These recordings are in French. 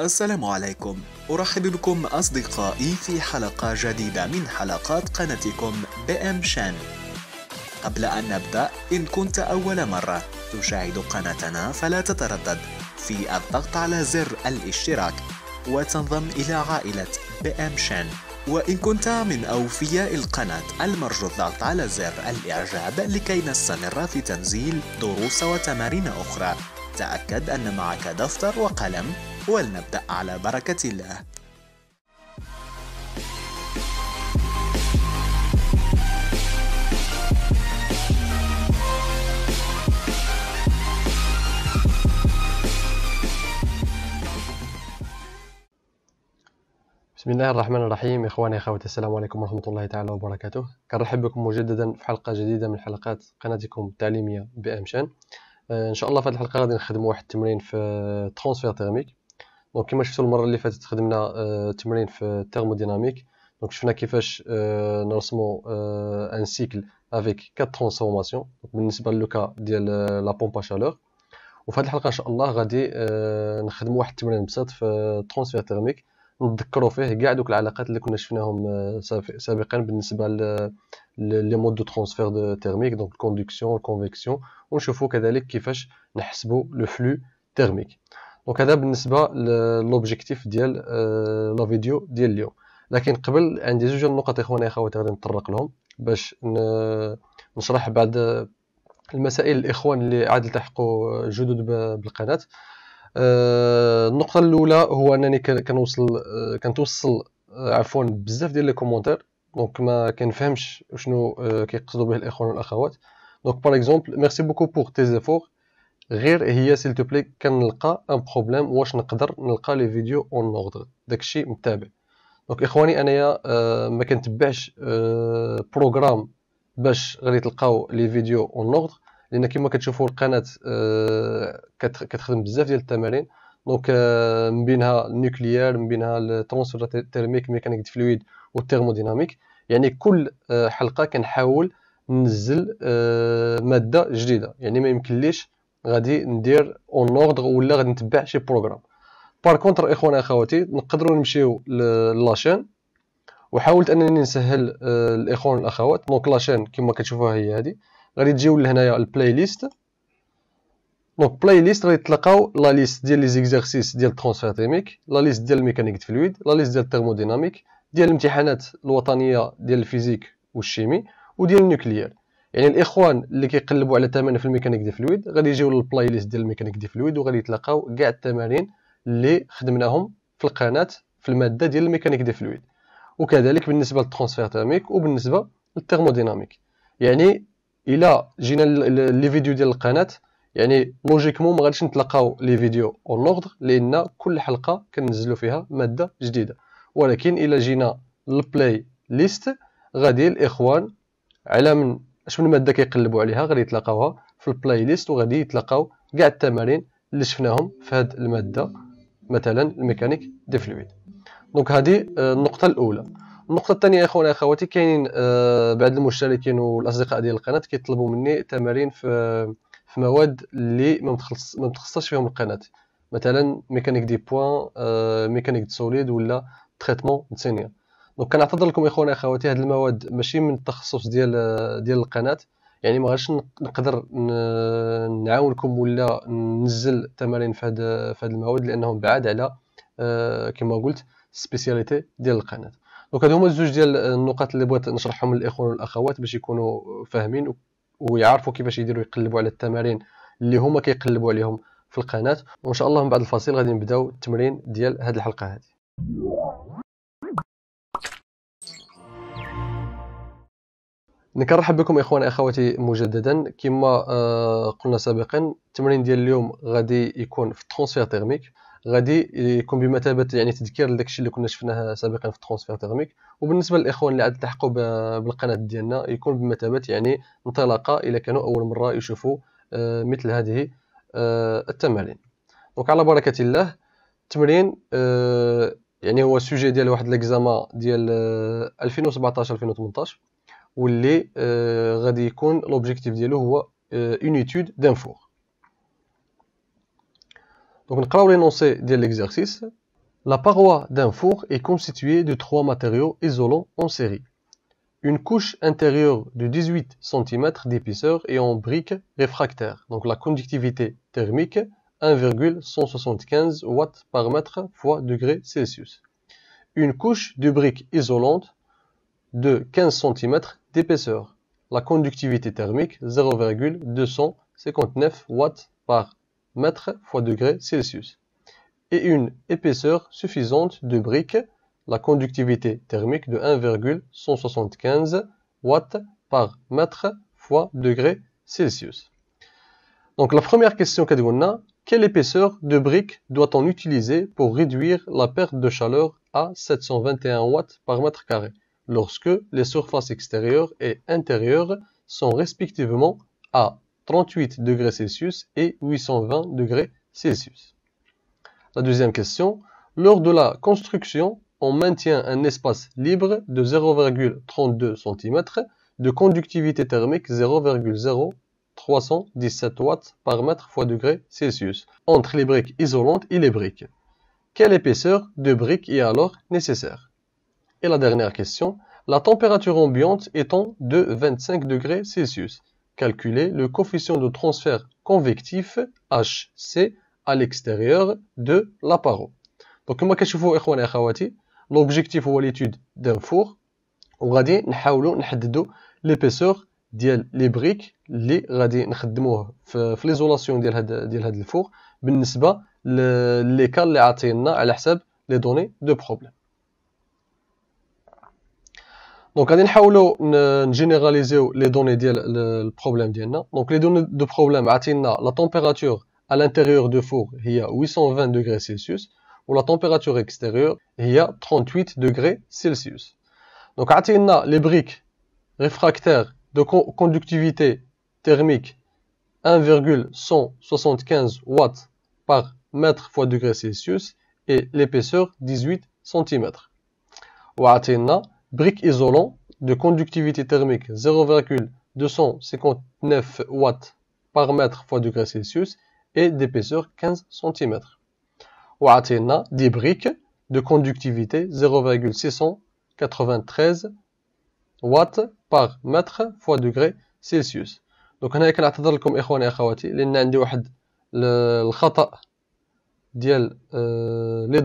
السلام عليكم أرحب بكم أصدقائي في حلقة جديدة من حلقات قناتكم بأم شان قبل أن نبدأ إن كنت أول مرة تشاهد قناتنا فلا تتردد في الضغط على زر الاشتراك وتنضم إلى عائلة بأم شان وإن كنت من أوفياء القناة المرجو الضغط على زر الإعجاب لكي نستمر في تنزيل دروس وتمارين أخرى تأكد أن معك دفتر وقلم ولنبدأ على بركة الله بسم الله الرحمن الرحيم إخواني أخواتي السلام عليكم ورحمة الله تعالى وبركاته كنرحب بكم مجددا في حلقة جديدة من حلقات قناتكم التعليمية بأمشان آه، إن شاء الله في هذه الحلقة غادي نخدموا واحد التمرين في ترونسفير تيرميك دونك كما شفتوا المره اللي فاتت خدمنا آه، تمرين في الترموديناميك دونك شفنا كيفاش نرسموا ان سيكل افيك كات ترانسفورماسيون بالنسبه للوكا ديال لا بومبا شالور وفي هذه الحلقه ان شاء الله غادي آه، نخدموا واحد التمرين بسيط في الترانسفير ترميك نتذكروا فيه كاع دوك العلاقات اللي كنا شفناهم آه، سابقا بالنسبه لي مود دو ترانسفير دو ترميك دونك الكوندكسيون الكونفيكسيون ونشوفوا كذلك كيفاش نحسبوا لو فلو ترميك دونك بالنسبه للوبجيكتيف ديال لا آه، فيديو ديال اليوم لكن قبل عندي زوج النقط اخواني اخواتي غادي نطرق لهم باش نشرح بعض المسائل الاخوان اللي عاد التحقوا جدد بالقناه آه، النقطه الاولى هو انني كنوصل آه، كنتوصل عفوا بزاف ديال لي كومونتير دونك ما كنفهمش شنو كيقصدوا به الاخوان والاخوات دونك باغ اكزومبل ميرسي بوكو بور تي زيفور غير هي سيل تو بلي كنلقى ان بروبليم واش نقدر نلقى لي فيديو اون اوردر داكشي متابع دونك اخواني انايا آه، ما كنتبعش بروغرام آه، باش غادي تلقاو لي فيديو اون اوردر لان كما كتشوفوا القناه آه، كتخدم بزاف ديال التمارين دونك من بينها النيوكليير من بينها الترانسفير تيرميك ميكانيك فلويد والثيرموديناميك يعني كل حلقه كنحاول ننزل ماده جديده يعني ما يمكنليش غادي ندير اون اوردر ولا غادي نتبع شي بروغرام بار كونتر اخوان اخواتي نقدروا نمشيو لاشين وحاولت انني نسهل آه، الاخوان الاخوات دونك لاشين كما كتشوفوها هي هذه غادي تجيو لهنايا البلاي ليست دونك بلاي ليست غادي تلقاو لا ليست ديال لي زيكزارسيس ديال ترونسفير تيميك لا ليست ديال ميكانيك فلويد لا ليست ديال الترموديناميك ديال الامتحانات الوطنيه ديال الفيزيك والشيمي وديال النوكليير يعني الاخوان اللي كيقلبوا على تمارين في الميكانيك دي فلويد غادي يجيو للبلاي ليست ديال الميكانيك دي فلويد وغادي يتلاقاو كاع التمارين اللي خدمناهم في القناه في الماده ديال الميكانيك دي فلويد وكذلك بالنسبه للترونسفير تيرميك وبالنسبه للثيرموديناميك يعني الى جينا لي فيديو ديال القناه يعني لوجيكمون ما غاديش نتلاقاو لي فيديو اون لوردر لان كل حلقه كننزلوا فيها ماده جديده ولكن الى جينا للبلاي ليست غادي الاخوان على من اش من ماده كيقلبوا عليها غادي يتلاقاوها في البلاي ليست وغادي يتلاقاو كاع التمارين اللي شفناهم في هذه الماده مثلا الميكانيك دي فلويد دونك هذه آه، النقطه الاولى النقطه الثانيه يا يا اخواتي كاينين آه، بعض المشتركين والاصدقاء ديال القناه كيطلبوا مني تمارين في في مواد اللي ما متخصصش فيهم القناه مثلا ميكانيك دي بوان آه، ميكانيك دي سوليد ولا تريتمون دو سينير دونك كنعتذر لكم اخواني اخواتي هاد المواد ماشي من التخصص ديال ديال القناه يعني ما غاديش نقدر نعاونكم ولا ننزل تمارين في هاد في المواد لانهم بعاد على آه، كما قلت سبيسياليتي ديال القناه دونك هادو هما الزوج ديال النقط اللي بغيت نشرحهم للاخوان والاخوات باش يكونوا فاهمين ويعرفوا كيفاش يديروا يقلبوا على التمارين اللي هما كيقلبوا عليهم في القناه وان شاء الله من بعد الفاصل غادي نبداو التمرين ديال هاد الحلقه هذه نكرحب بكم اخوان اخواتي مجددا كما آه، قلنا سابقا التمرين ديال اليوم غادي يكون في الترونسفير تيرميك غادي يكون بمثابه يعني تذكير لداكشي اللي كنا شفناه سابقا في الترونسفير تيرميك وبالنسبه للاخوان اللي عاد التحقوا بالقناه ديالنا يكون بمثابه يعني انطلاقه الا كانوا اول مره يشوفوا آه، مثل هذه آه، التمارين دونك على بركه الله التمرين يعني هو السوجي ديال واحد ليكزاما ديال 2017 2018 ou les يكون euh, l'objectif ديالو هو euh, une étude d'un four. Donc, l'énoncé de l'exercice. La paroi d'un four est constituée de trois matériaux isolants en série. Une couche intérieure de 18 cm d'épaisseur et en briques réfractaires. Donc, la conductivité thermique 1,175 watts par mètre fois degré Celsius. Une couche de briques isolantes de 15 cm d'épaisseur. La conductivité thermique 0,259 watts par mètre fois degré Celsius et une épaisseur suffisante de briques, la conductivité thermique de 1,175 watts par mètre fois degré Celsius. Donc la première question a, quelle épaisseur de briques doit-on utiliser pour réduire la perte de chaleur à 721 watts par mètre carré lorsque les surfaces extérieures et intérieures sont respectivement à 38 degrés et 820 degrés Celsius. La deuxième question, lors de la construction, on maintient un espace libre de 0,32 cm de conductivité thermique 0,0317 watts par mètre fois degré Celsius entre les briques isolantes et les briques. Quelle épaisseur de briques est alors nécessaire et la dernière question, la température ambiante étant de 25 degrés Celsius. Calculez le coefficient de transfert convectif HC à l'extérieur de la paroi. Donc, comme vous pouvez le l'objectif ou l'étude d'un four. On va نحددوا l'épaisseur ديال لي بريك اللي غادي نخدموه في ليزولاسيون ديال هاد ديال هاد four بالنسبه لي كال اللي عاطينا على حساب لي دوني donc, allons essayer généraliser les données du problème. Donc, les données de problème, la température à l'intérieur du four est 820 degrés Celsius, ou la température extérieure est 38 degrés Celsius. Donc, a les briques réfractaires de conductivité thermique 1,175 watts par mètre fois degré Celsius et l'épaisseur 18 cm. Briques isolant de conductivité thermique 0,259 watts par mètre fois degré Celsius et d'épaisseur 15 cm. وعطينا des briques de conductivité 0,693 watts par mètre fois degré Celsius. Donc on frères et mes sœurs, لان عندي واحد الخطا de les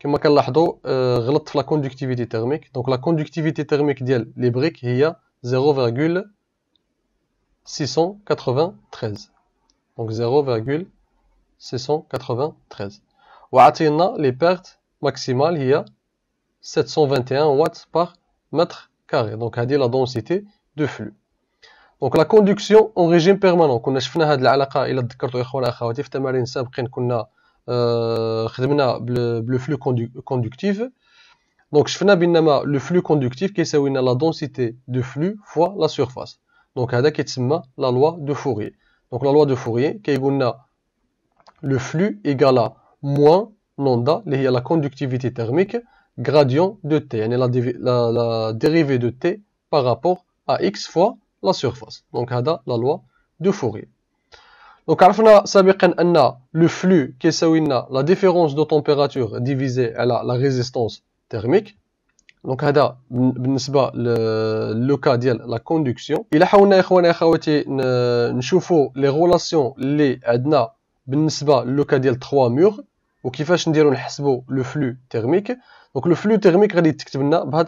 كما كنلاحظوا آه، غلطت في لا كوندكتيفيتي تيرميك دونك لا كوندكتيفيتي تيرميك ديال لي بريك هي 0,693 دونك 0,693 وعطينا لي بيرت ماكسيمال هي 721 وات بار متر كاري دونك هادي لا دونسيتي دو فلو دونك لا كوندكسيون اون ريجيم بيرمانون كنا شفنا هاد العلاقه الا تذكرتوا اخوان اخواتي في تمارين سابقين كنا Le euh, flux conductif. Donc, je fais le flux conductif qui est la densité de flux fois la surface. Donc, c'est la loi de Fourier. Donc, la loi de Fourier qui est le flux égal à moins lambda, la conductivité thermique, gradient de T. la dérivée de T par rapport à x fois la surface. Donc, c'est la loi de Fourier. Donc, on a dit que le flux qui est la différence de température divisée à la résistance thermique. Donc, c'est le, le cas de la conduction. Il y a un peu de temps pour les relations dans le cas de trois murs. Ou qui fait que nous avons le flux thermique. Donc, le flux thermique est dit que nous avons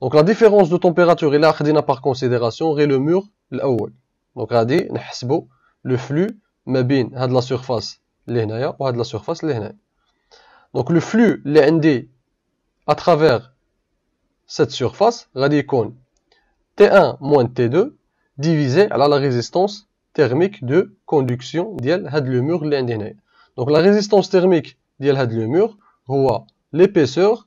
Donc, la différence de température, il y a par considération, est le mur. Donc, on a dit que nous avons le flux ma à de la surface l'hénaya ou de la surface Donc le flux à travers cette surface radicone T1 moins T2 divisé à la résistance thermique de conduction d'iel le mur l'hénaya. Donc la résistance thermique d'iel le mur voit l'épaisseur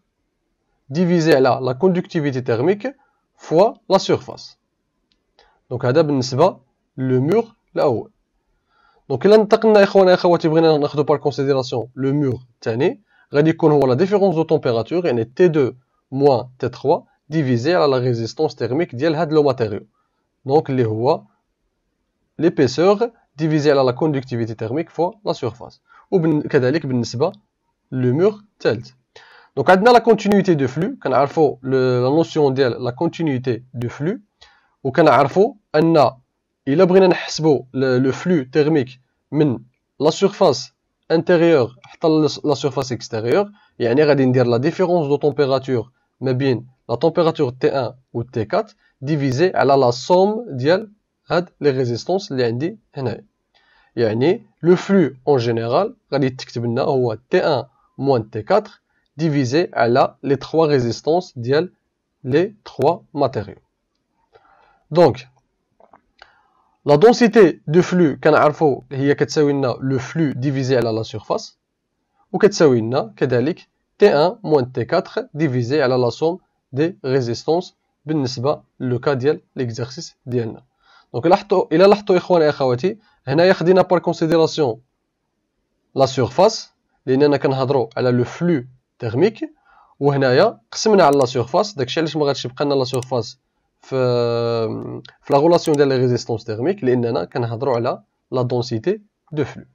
divisé à la conductivité thermique fois la surface. Donc, à le mur là-haut. Donc là, on par considération le mur a la différence de température est T2 moins T3 divisé à la résistance thermique de le matériau. Donc l'épaisseur divisé à la conductivité thermique fois la surface. Ou le mur Donc on a la continuité de flux, on a la notion de la continuité de flux, ou on a il a pris le flux thermique de la surface intérieure et la surface extérieure et il a la différence de température mais bien la température T1 ou T4 divisé à la somme d'elles les résistances les endiennes et le flux en général c'est T1 moins T4 divisé par les trois résistances dial les trois matériaux donc لا دونسيتي دو فلو كنعرفو هي كتساوي لنا لو فلو ديفيزي على لا سيرفاس وكتساوي لنا كذلك تي 1 موان تي 4 ديفيزي على لا سوم دي ريزيستونس بالنسبه لو كا ديال ليكزارسيس ديالنا دونك لاحظتوا الى لاحظتوا اخواني اخواتي هنايا خدينا بار كونسيديراسيون لا سيرفاس لاننا كنهضروا على لو فلو تيرميك وهنايا قسمنا على لا سيرفاس داكشي علاش ما غاديش يبقى لنا لا سيرفاس La relation de la résistance thermique la la densité de flux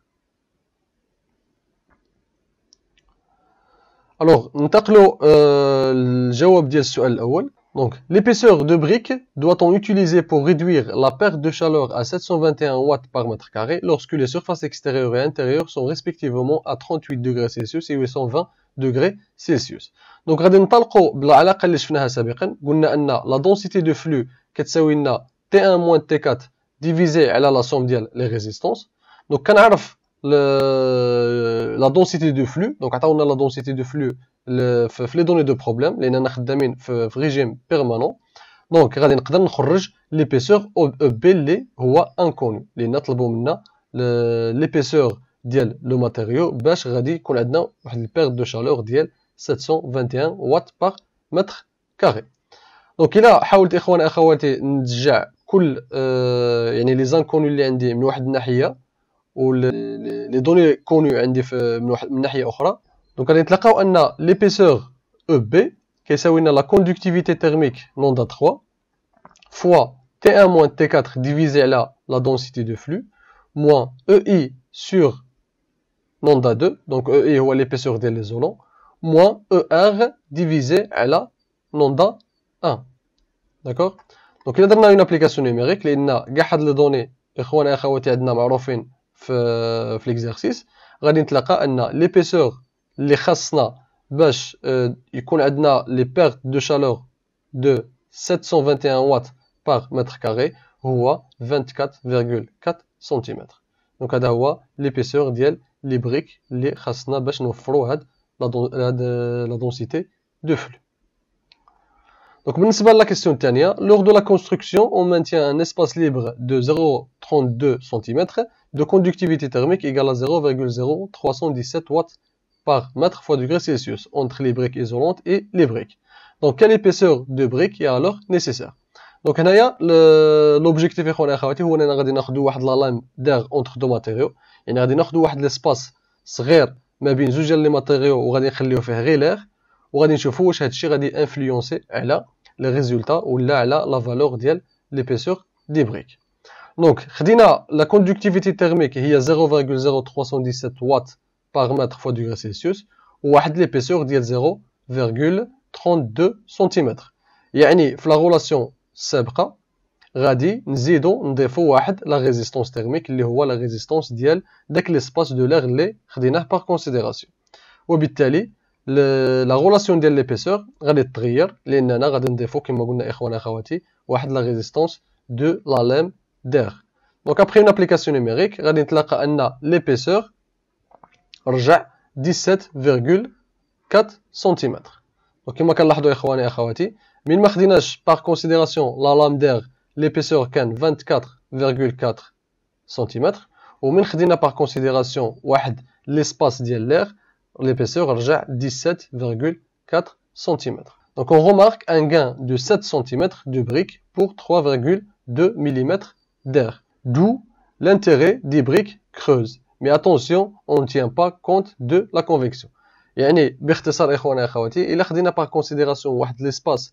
alors, le euh, Donc, l'épaisseur de brique doit-on utiliser pour réduire la perte de chaleur à 721 watts par mètre carré lorsque les surfaces extérieures et intérieures sont respectivement à 38 degrés Celsius et 820 degrés Celsius. دونك غادي نطلقوا بالعلاقه اللي شفناها سابقا قلنا ان لا دونسيتي دو فلو كتساوي لنا تي 1 موان تي 4 ديفيزي على لا سوم ديال لي ريزيستونس دونك كنعرف لا دونسيتي دو فلو دونك عطاونا لا دونسيتي دو فلو في لي دوني دو بروبليم لاننا خدامين في ريجيم بيرمانون دونك غادي نقدر نخرج ليبيسور او بي اللي هو انكوني لان طلبوا منا ليبيسور ديال لو ماتيريو باش غادي يكون عندنا واحد البيرد دو شالور ديال 721 واط باغ متر كاري دونك الا حاولت اخوان اخواتي نتجع كل آه يعني لي زانكونو اللي عندي من واحد الناحيه لي دوني كوني عندي في من واحد من ناحيه اخرى دونك غادي نتلاقاو ان ليبيسور او بي كيساوي لنا لا كوندكتيفيتي تhermique نوندا 3 فوا تي 1 تي 4 ديفيزي على لا دونسيتي دو فلو moins اي sur lambda 2 donc E est l'épaisseur de l'isolant, moins ER divisé à la lambda 1 d'accord donc là on a une application numérique les données اخوانا اخواتي عندنا معروفين في في الاكزرسيس غادي نتلقى ان ليبيسور اللي خاصنا باش يكون عندنا لي بيرت دو شالور دو 721 واط بار متر كاري هو 24.4 سنتيمتر دونك هذا هو ليبيسور ديال les briques les خاصنا باش نوفروا la densité de flux Donc, c'est la question lors de la construction, on maintient un espace libre de 0,32 cm de conductivité thermique égale à 0,0317 watts par mètre fois degré Celsius entre les briques isolantes et les briques. Donc, quelle épaisseur de briques est alors nécessaire دونك هنايا لوبجيكتيف يا خويا اخواتي هو اننا غادي ناخذ واحد لا لاين داغ اونتر دو ماتيريو يعني غادي ناخذ واحد ليسباس صغير ما بين زوج ديال لي ماتيريو وغادي نخليو فيه غير لير وغادي نشوفو واش هادشي غادي انفلونسي على لي ريزولتا ولا على لا فالور ديال ليبيسور دي بريك دونك خدينا لا كوندكتيفيتي تيرميك هي 0,0317 واط باغ متر فوا دوغري سيلسيوس وواحد ليبيسور ديال 0,32 سنتيمتر يعني في لا رولاسيون sebha, ça dit nous la résistance thermique la résistance idéale dès que l'espace de l'air lui considération et considération. la relation de l'épaisseur va être trier. L'énoncé va être la résistance de la d'air. Donc après une application numérique, va l'épaisseur est 17,4 cm mais par considération la lame d'air, l'épaisseur can 24,4 cm. Ou par considération l'espace de l'air, l'épaisseur 17,4 cm. Donc on remarque un gain de 7 cm de briques pour 3,2 mm d'air. D'où l'intérêt des briques creuses. Mais attention, on ne tient pas compte de la convection. يعني باختصار par considération واحد l'espace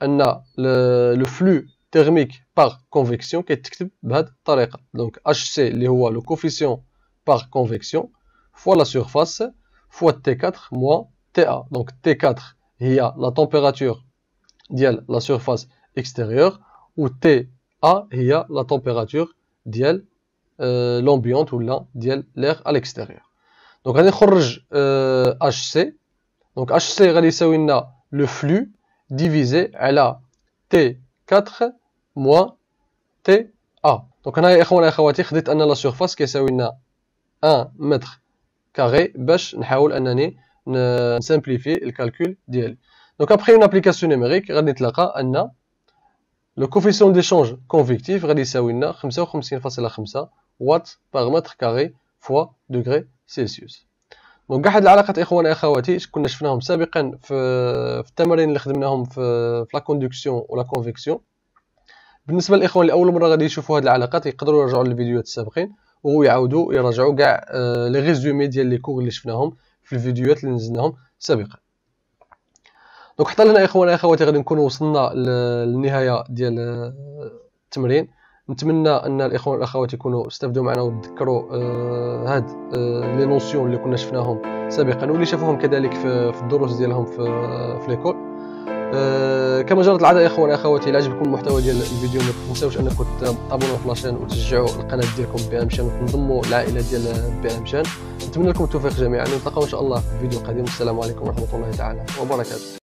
a le flux thermique par convection qui est donc HC le coefficient par convection fois la surface fois T4 moins TA donc T4 il y a la température diel la surface extérieure ou TA il y a la température diel euh, l'ambiance ou l'un l'air à l'extérieur donc on échange HC donc HC y a le flux divisé à T4 moins TA. Donc, on a dit que la surface qui est 1 mètre carré, pour essayer de simplifier le calcul d'IL. Donc, après une application numérique, on a que le coefficient d'échange convectif, est a dit 55,5 watts par mètre carré fois degré Celsius. دونك كاع هاد العلاقات اخوان اخواتي كنا شفناهم سابقا في في التمارين اللي خدمناهم في في لا كوندكسيون ولا كونفيكسيون بالنسبه للاخوان اللي اول مره غادي يشوفوا هاد العلاقات يقدروا يرجعوا للفيديوهات السابقين ويعاودوا يراجعوا كاع آه، لي ريزومي ديال لي كور اللي شفناهم في الفيديوهات اللي نزلناهم سابقا دونك حتى لهنا اخوان اخواتي غادي نكونوا وصلنا للنهايه ديال آه، التمرين نتمنى ان الاخوان والاخوات يكونوا استفدوا معنا وتذكروا آه هاد آه لي نوسيون اللي كنا شفناهم سابقا واللي شافوهم كذلك في, في الدروس ديالهم في في ليكول آه كما جرت العاده اخوان واخواتي الى عجبكم المحتوى ديال الفيديو ما تنساوش انكم تابونوا في لاشين وتشجعوا القناه ديالكم بامشان وتنضموا للعائله ديال بامشان نتمنى لكم التوفيق جميعا ونلتقاو ان شاء الله في فيديو قادم والسلام عليكم ورحمه الله تعالى وبركاته